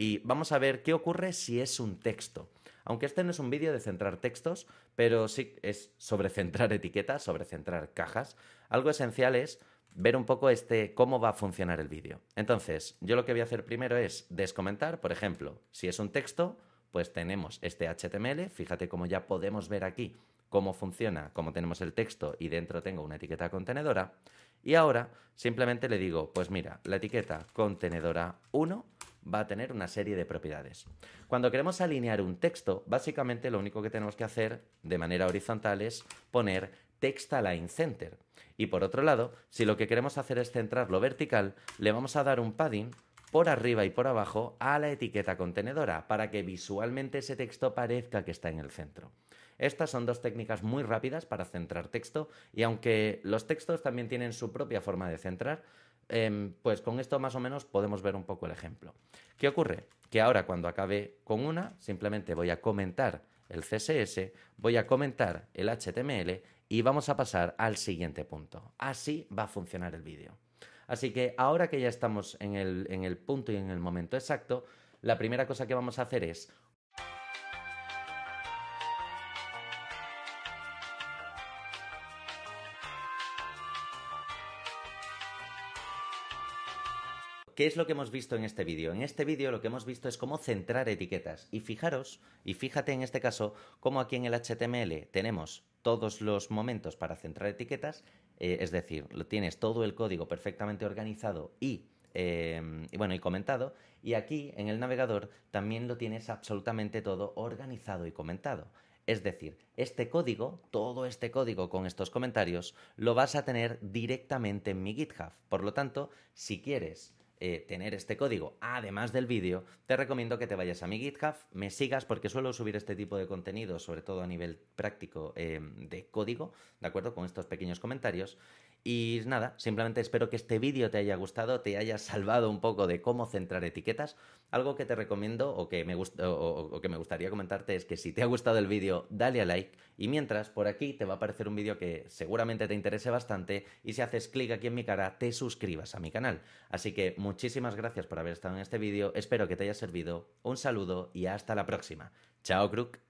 y vamos a ver qué ocurre si es un texto. Aunque este no es un vídeo de centrar textos, pero sí es sobre centrar etiquetas, sobre centrar cajas. Algo esencial es ver un poco este cómo va a funcionar el vídeo. Entonces, yo lo que voy a hacer primero es descomentar, por ejemplo, si es un texto, pues tenemos este HTML, fíjate cómo ya podemos ver aquí cómo funciona, cómo tenemos el texto y dentro tengo una etiqueta contenedora. Y ahora simplemente le digo, pues mira, la etiqueta contenedora 1 va a tener una serie de propiedades. Cuando queremos alinear un texto, básicamente lo único que tenemos que hacer de manera horizontal es poner text align center. Y por otro lado, si lo que queremos hacer es centrarlo vertical, le vamos a dar un padding por arriba y por abajo a la etiqueta contenedora para que visualmente ese texto parezca que está en el centro. Estas son dos técnicas muy rápidas para centrar texto y aunque los textos también tienen su propia forma de centrar, Em, pues con esto más o menos podemos ver un poco el ejemplo. ¿Qué ocurre? Que ahora cuando acabe con una, simplemente voy a comentar el CSS, voy a comentar el HTML y vamos a pasar al siguiente punto. Así va a funcionar el vídeo. Así que ahora que ya estamos en el, en el punto y en el momento exacto, la primera cosa que vamos a hacer es ¿Qué es lo que hemos visto en este vídeo? En este vídeo lo que hemos visto es cómo centrar etiquetas. Y fijaros, y fíjate en este caso, cómo aquí en el HTML tenemos todos los momentos para centrar etiquetas, eh, es decir, lo tienes todo el código perfectamente organizado em, bueno, y comentado. Y aquí en el navegador también lo tienes absolutamente todo organizado y comentado. Es decir, este código, todo este código con estos comentarios, lo vas a tener directamente en mi GitHub. Por lo tanto, si quieres eh, tener este código, además del vídeo, te recomiendo que te vayas a mi GitHub, me sigas porque suelo subir este tipo de contenido, sobre todo a nivel práctico eh, de código, ¿de acuerdo? Con estos pequeños comentarios. Y nada, simplemente espero que este vídeo te haya gustado, te haya salvado un poco de cómo centrar etiquetas. Algo que te recomiendo o que me, gusta o, que me gustaría comentarte es que si te ha gustado el vídeo, dale a like. Y mientras, por aquí te va a aparecer un vídeo que seguramente te interese bastante y si haces clic aquí en mi cara, te suscribas a mi canal. Así que muchísimas gracias por haber estado en este vídeo, espero que te haya servido, un saludo y hasta la próxima. Chao, Crook.